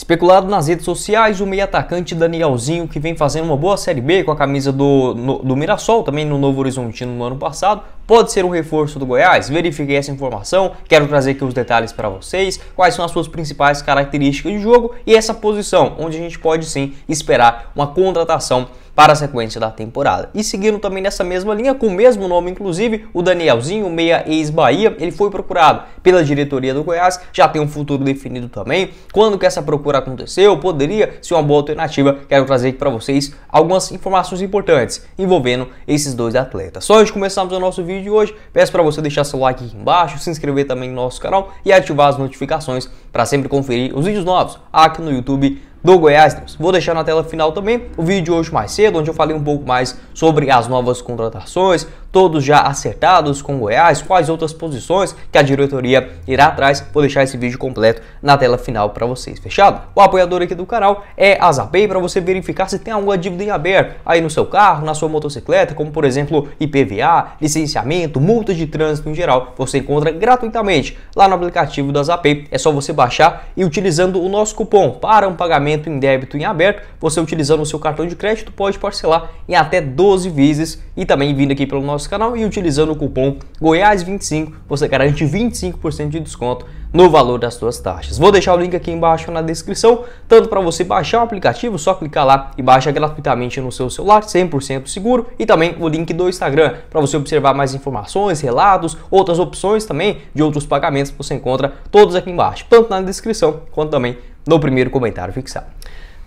Especulado nas redes sociais, o meio atacante Danielzinho, que vem fazendo uma boa Série B com a camisa do, no, do Mirassol, também no Novo Horizontino no ano passado, Pode ser um reforço do Goiás? Verifiquei essa informação, quero trazer aqui os detalhes para vocês, quais são as suas principais características de jogo e essa posição, onde a gente pode sim esperar uma contratação para a sequência da temporada. E seguindo também nessa mesma linha, com o mesmo nome inclusive, o Danielzinho, meia ex-Bahia, ele foi procurado pela diretoria do Goiás, já tem um futuro definido também. Quando que essa procura aconteceu? Poderia ser uma boa alternativa. Quero trazer aqui para vocês algumas informações importantes envolvendo esses dois atletas. Só antes de começarmos o nosso vídeo, vídeo de hoje, peço para você deixar seu like aqui embaixo, se inscrever também no nosso canal e ativar as notificações para sempre conferir os vídeos novos aqui no YouTube do Goiás News. Vou deixar na tela final também o vídeo de hoje mais cedo, onde eu falei um pouco mais sobre as novas contratações, todos já acertados com Goiás, quais outras posições que a diretoria irá atrás. Vou deixar esse vídeo completo na tela final para vocês, fechado? O apoiador aqui do canal é a Zapay para você verificar se tem alguma dívida em aberto aí no seu carro, na sua motocicleta, como por exemplo IPVA, licenciamento, multas de trânsito em geral. Você encontra gratuitamente lá no aplicativo da Zapay. É só você baixar e utilizando o nosso cupom para um pagamento em débito em aberto, você utilizando o seu cartão de crédito pode parcelar em até 12 vezes e também vindo aqui pelo nosso nosso canal e utilizando o cupom Goiás25 você garante 25% de desconto no valor das suas taxas. Vou deixar o link aqui embaixo na descrição, tanto para você baixar o aplicativo, só clicar lá e baixa gratuitamente no seu celular, 100% seguro, e também o link do Instagram para você observar mais informações, relatos, outras opções também de outros pagamentos, você encontra todos aqui embaixo, tanto na descrição quanto também no primeiro comentário fixado.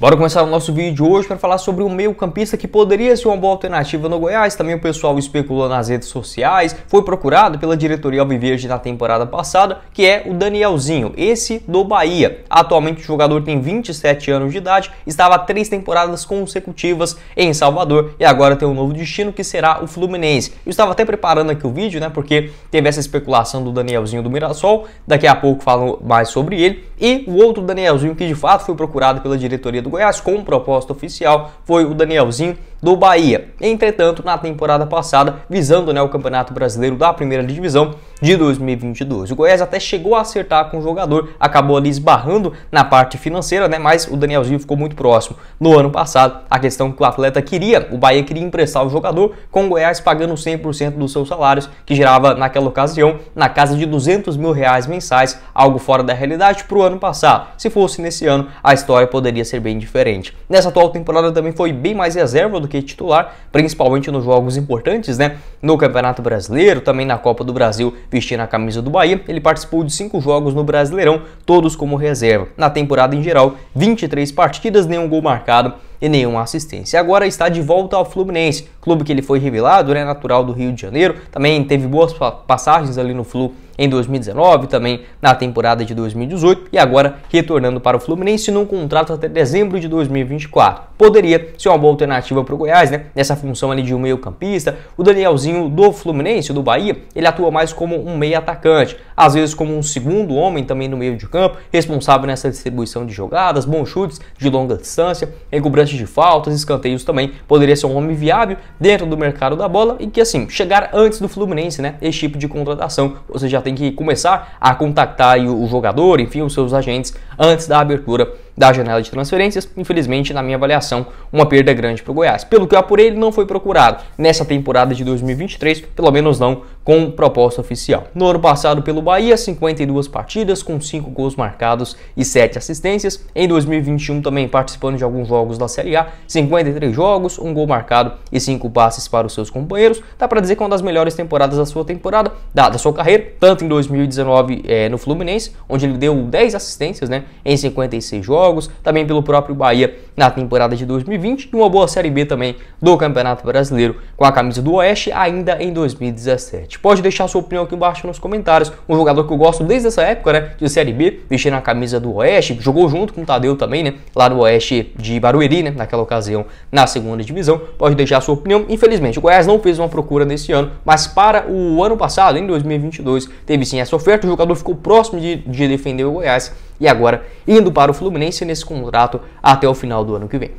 Bora começar o nosso vídeo de hoje para falar sobre um meio-campista que poderia ser uma boa alternativa no Goiás. Também o pessoal especulou nas redes sociais, foi procurado pela diretoria Alviverde na temporada passada, que é o Danielzinho, esse do Bahia. Atualmente o jogador tem 27 anos de idade, estava três temporadas consecutivas em Salvador e agora tem um novo destino que será o Fluminense. Eu estava até preparando aqui o vídeo, né? Porque teve essa especulação do Danielzinho do Mirassol. Daqui a pouco falo mais sobre ele e o outro Danielzinho que de fato foi procurado pela diretoria do Goiás com proposta oficial foi o Danielzinho do Bahia. Entretanto, na temporada passada, visando né, o Campeonato Brasileiro da Primeira Divisão de 2022, o Goiás até chegou a acertar com o jogador, acabou ali esbarrando na parte financeira, né, mas o Danielzinho ficou muito próximo. No ano passado, a questão que o atleta queria, o Bahia queria emprestar o jogador, com o Goiás pagando 100% dos seus salários, que gerava naquela ocasião na casa de 200 mil reais mensais, algo fora da realidade para o ano passado. Se fosse nesse ano, a história poderia ser bem diferente. Nessa atual temporada também foi bem mais reserva do que é titular, principalmente nos jogos importantes, né? No Campeonato Brasileiro, também na Copa do Brasil, vestindo a camisa do Bahia. Ele participou de cinco jogos no Brasileirão, todos como reserva. Na temporada em geral, 23 partidas, nenhum gol marcado e nenhuma assistência. agora está de volta ao Fluminense, clube que ele foi revelado, né, natural do Rio de Janeiro, também teve boas passagens ali no Flu em 2019, também na temporada de 2018 e agora retornando para o Fluminense num contrato até dezembro de 2024. Poderia ser uma boa alternativa para o Goiás, né? Nessa função ali de um meio-campista, o Danielzinho do Fluminense, do Bahia, ele atua mais como um meio-atacante, às vezes como um segundo homem também no meio de campo, responsável nessa distribuição de jogadas, bons chutes de longa distância, encobrança de faltas, escanteios também, poderia ser um homem viável dentro do mercado da bola e que assim, chegar antes do Fluminense, né, esse tipo de contratação, você já tem que começar a contactar o jogador, enfim, os seus agentes antes da abertura da janela de transferências. Infelizmente, na minha avaliação, uma perda grande para o Goiás. Pelo que eu apurei, ele não foi procurado nessa temporada de 2023, pelo menos não com proposta oficial. No ano passado, pelo Bahia, 52 partidas, com 5 gols marcados e 7 assistências. Em 2021, também participando de alguns jogos da Série A, 53 jogos, um gol marcado e 5 passes para os seus companheiros. Dá para dizer que é uma das melhores temporadas da sua temporada, da, sua carreira, tanto em 2019 é, eh, no Fluminense, onde ele deu 10 assistências né, em 56 jogos jogos, também pelo próprio Bahia na temporada de 2020 e uma boa Série B também do Campeonato Brasileiro com a camisa do Oeste ainda em 2017. Pode deixar sua opinião aqui embaixo nos comentários. Um jogador que eu gosto desde essa época, né, de Série B, vestindo a camisa do Oeste, jogou junto com o Tadeu também, né, lá no Oeste de Barueri, né, naquela ocasião na segunda divisão. Pode deixar sua opinião. Infelizmente, o Goiás não fez uma procura nesse ano, mas para o ano passado, em 2022, teve sim essa oferta. O jogador ficou próximo de, de defender o Goiás e agora indo para o Fluminense nesse contrato até o final do do ano que vem.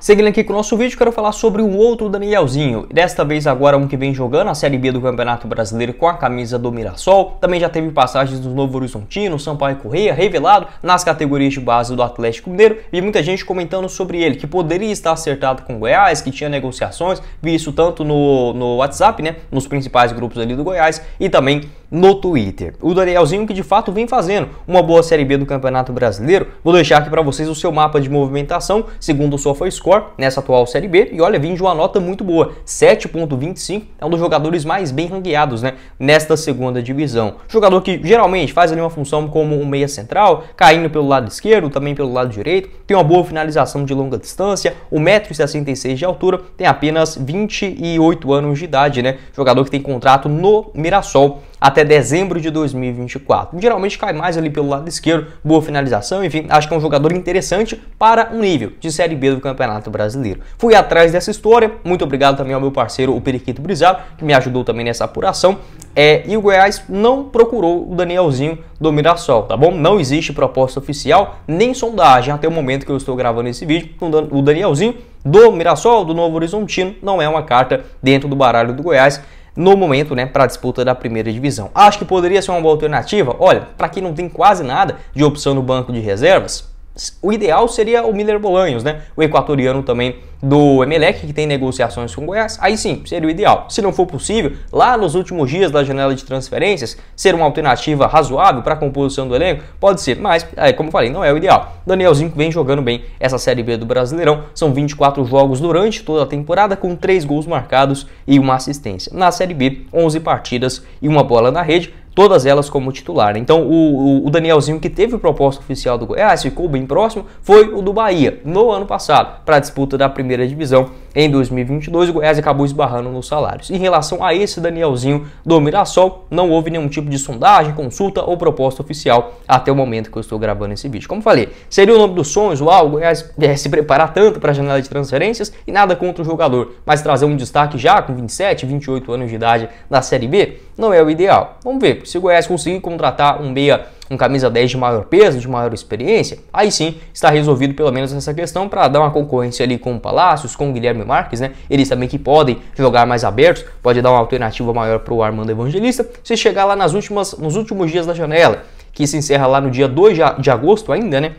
Seguindo aqui com o nosso vídeo, quero falar sobre um outro Danielzinho. Desta vez agora um que vem jogando a Série B do Campeonato Brasileiro com a camisa do Mirassol. Também já teve passagens no Novo Horizontino, Sampaio Correia, revelado nas categorias de base do Atlético Mineiro. E muita gente comentando sobre ele, que poderia estar acertado com o Goiás, que tinha negociações. Vi isso tanto no, no WhatsApp, né? Nos principais grupos ali do Goiás. E também no Twitter. O Danielzinho que de fato vem fazendo uma boa Série B do Campeonato Brasileiro. Vou deixar aqui para vocês o seu mapa de movimentação segundo o SofaScore nessa atual Série B e olha, vim de uma nota muito boa, 7.25, é um dos jogadores mais bem ranqueados, né, nesta segunda divisão. Jogador que geralmente faz ali uma função como um meia central, caindo pelo lado esquerdo, também pelo lado direito, tem uma boa finalização de longa distância, 1,66m de altura, tem apenas 28 anos de idade, né? Jogador que tem contrato no Mirassol até dezembro de 2024. Geralmente cai mais ali pelo lado esquerdo, boa finalização, enfim, acho que é um jogador interessante para um nível de Série B do Campeonato Brasileiro. Fui atrás dessa história, muito obrigado também ao meu parceiro, o Periquito Brizado, que me ajudou também nessa apuração. É, e o Goiás não procurou o Danielzinho do Mirassol, tá bom? Não existe proposta oficial nem sondagem até o momento que eu estou gravando esse vídeo. O Danielzinho do Mirassol, do Novo Horizontino, não é uma carta dentro do baralho do Goiás no momento, né, para a disputa da primeira divisão. Acho que poderia ser uma boa alternativa. Olha, para quem não tem quase nada de opção no banco de reservas, o ideal seria o Miller Bolanhos, né? O equatoriano também do Emelec, que tem negociações com o Goiás. Aí sim, seria o ideal. Se não for possível, lá nos últimos dias da janela de transferências, ser uma alternativa razoável para a composição do elenco, pode ser. Mas, é, como falei, não é o ideal. Danielzinho vem jogando bem essa Série B do Brasileirão. São 24 jogos durante toda a temporada, com 3 gols marcados e uma assistência. Na Série B, 11 partidas e uma bola na rede todas elas como titular. Então o, o, Danielzinho que teve o propósito oficial do Goiás, ficou bem próximo, foi o do Bahia no ano passado para a disputa da primeira divisão em 2022, o Goiás acabou esbarrando nos salários. Em relação a esse Danielzinho do Mirassol, não houve nenhum tipo de sondagem, consulta ou proposta oficial até o momento que eu estou gravando esse vídeo. Como falei, seria o nome dos sonhos, ah, uau, o Goiás é, se preparar tanto para a janela de transferências e nada contra o jogador, mas trazer um destaque já com 27, 28 anos de idade na Série B não é o ideal. Vamos ver, se o Goiás conseguir contratar um meia um camisa 10 de maior peso, de maior experiência, aí sim está resolvido pelo menos essa questão para dar uma concorrência ali com o Palácios, com o Guilherme Marques, né? Eles também que podem jogar mais abertos, pode dar uma alternativa maior para o Armando Evangelista. Se chegar lá nas últimas, nos últimos dias da janela, que se encerra lá no dia 2 de agosto ainda, né?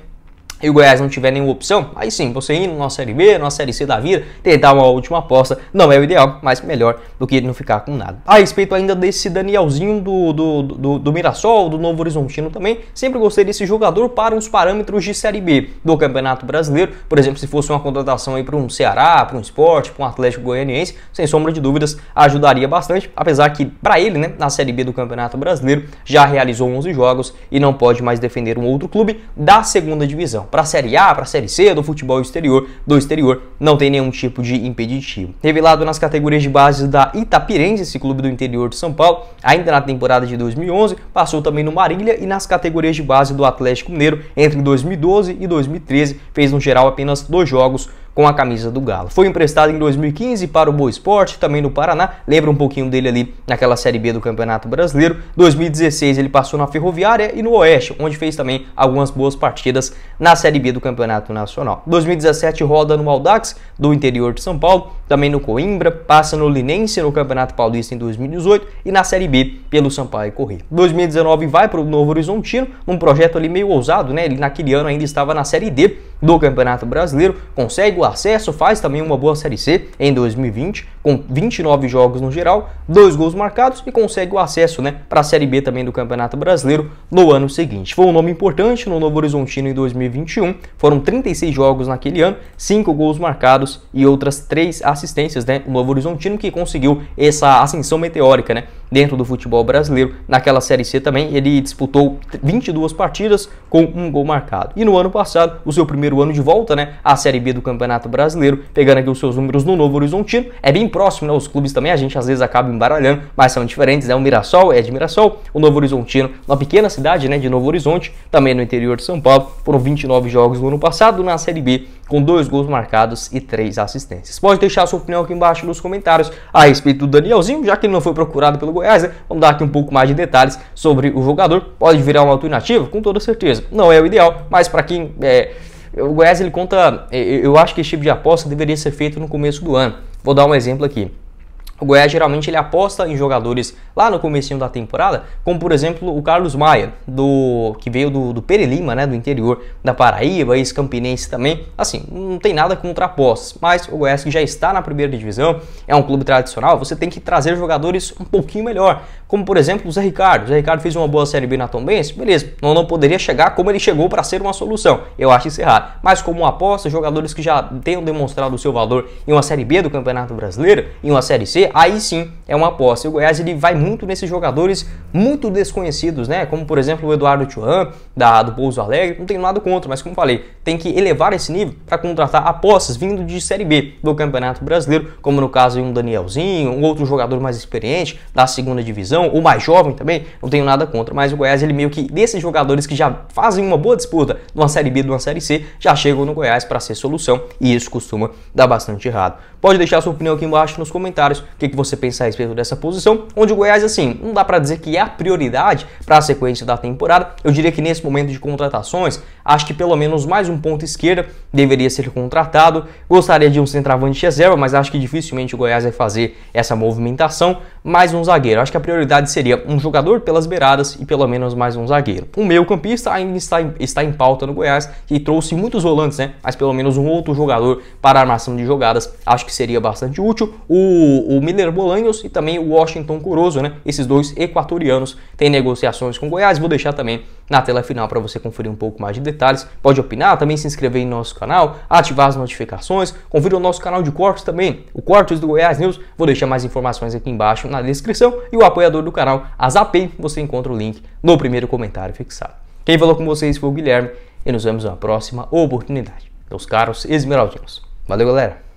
e o Goiás não tiver nenhuma opção, aí sim, você ir numa Série B, numa Série C da vida, tentar uma última aposta, não é o ideal, mas melhor do que não ficar com nada. A respeito ainda desse Danielzinho do, do, do, do Mirassol, do Novo Horizontino também, sempre gostei desse jogador para os parâmetros de Série B do Campeonato Brasileiro, por exemplo, se fosse uma contratação aí para um Ceará, para um esporte, para um Atlético Goianiense, sem sombra de dúvidas, ajudaria bastante, apesar que para ele, né, na Série B do Campeonato Brasileiro, já realizou 11 jogos e não pode mais defender um outro clube da segunda divisão para a Série A, para a Série C do futebol exterior, do exterior, não tem nenhum tipo de impeditivo. Revelado nas categorias de base da Itapirense, esse clube do interior de São Paulo, ainda na temporada de 2011, passou também no Marília e nas categorias de base do Atlético Mineiro entre 2012 e 2013, fez no geral apenas dois jogos com a camisa do Galo. Foi emprestado em 2015 para o Boa Esporte, também no Paraná, lembra um pouquinho dele ali naquela Série B do Campeonato Brasileiro. 2016 ele passou na Ferroviária e no Oeste, onde fez também algumas boas partidas na Série B do Campeonato Nacional. 2017 roda no Aldax, do interior de São Paulo, também no Coimbra, passa no Linense no Campeonato Paulista em 2018 e na Série B pelo Sampaio Corrêa. 2019 vai para o Novo Horizontino, num projeto ali meio ousado, né? Ele naquele ano ainda estava na Série D do Campeonato Brasileiro, consegue o acesso, faz também uma boa Série C em 2020, com 29 jogos no geral, dois gols marcados e consegue o acesso né, para a Série B também do Campeonato Brasileiro no ano seguinte. Foi um nome importante no Novo Horizontino em 2021, foram 36 jogos naquele ano, 5 gols marcados e outras 3 assistências, né? O Novo Horizontino que conseguiu essa ascensão meteórica, né? dentro do futebol brasileiro. Naquela Série C também ele disputou 22 partidas com um gol marcado. E no ano passado, o seu primeiro ano de volta, né, à Série B do Campeonato Brasileiro, pegando aqui os seus números no Novo Horizontino, é bem próximo, né, os clubes também, a gente às vezes acaba embaralhando, mas são diferentes, né, o Mirassol é de Mirassol, o Novo Horizontino, uma pequena cidade, né, de Novo Horizonte, também no interior de São Paulo, foram 29 jogos no ano passado na Série B com dois gols marcados e três assistências. Pode deixar sua opinião aqui embaixo nos comentários a respeito do Danielzinho, já que ele não foi procurado pelo Goiás, né? vamos dar aqui um pouco mais de detalhes sobre o jogador. Pode virar uma alternativa, com toda certeza. Não é o ideal, mas para quem é, o Goiás ele conta, é, eu acho que esse tipo de aposta deveria ser feito no começo do ano. Vou dar um exemplo aqui. O Goiás geralmente ele aposta em jogadores lá no comecinho da temporada, como por exemplo o Carlos Maia, do que veio do, do Perelima, né, do interior da Paraíba, ex-campinense também. Assim, não tem nada contra apostas, mas o Goiás que já está na primeira divisão, é um clube tradicional, você tem que trazer jogadores um pouquinho melhor, como por exemplo o Zé Ricardo. O Zé Ricardo fez uma boa Série B na Tombense, beleza, não, não poderia chegar como ele chegou para ser uma solução, eu acho isso errado. Mas como aposta, jogadores que já tenham demonstrado o seu valor em uma Série B do Campeonato Brasileiro, em uma Série C, aí sim é uma aposta. E o Goiás ele vai muito nesses jogadores muito desconhecidos, né? Como por exemplo o Eduardo Chuan da do Pouso Alegre. Não tenho nada contra, mas como falei, tem que elevar esse nível para contratar apostas vindo de Série B do Campeonato Brasileiro, como no caso um Danielzinho, um outro jogador mais experiente da segunda divisão, ou mais jovem também. Não tenho nada contra, mas o Goiás ele meio que desses jogadores que já fazem uma boa disputa de uma Série B, de uma Série C, já chegam no Goiás para ser solução e isso costuma dar bastante errado. Pode deixar sua opinião aqui embaixo nos comentários, o que, que você pensa a respeito respeito dessa posição, onde o Goiás, assim, não dá para dizer que é a prioridade para a sequência da temporada. Eu diria que nesse momento de contratações, acho que pelo menos mais um ponto esquerda deveria ser contratado. Gostaria de um centroavante reserva, mas acho que dificilmente o Goiás vai fazer essa movimentação. Mais um zagueiro. Acho que a prioridade seria um jogador pelas beiradas e pelo menos mais um zagueiro. O meio-campista ainda está em, está em pauta no Goiás, que trouxe muitos volantes, né? Mas pelo menos um outro jogador para a armação de jogadas, acho que seria bastante útil. O, o Miller Bolanhos e também o Washington Curoso, né? Esses dois equatorianos têm negociações com Goiás. Vou deixar também na tela final para você conferir um pouco mais de detalhes. Pode opinar, também se inscrever em nosso canal, ativar as notificações, confira o nosso canal de cortes também, o Cortes do Goiás News. Vou deixar mais informações aqui embaixo na descrição e o apoiador do canal, a Zapay, você encontra o link no primeiro comentário fixado. Quem falou com vocês foi o Guilherme e nos vemos na próxima oportunidade. Meus caros esmeraldinos. Valeu, galera!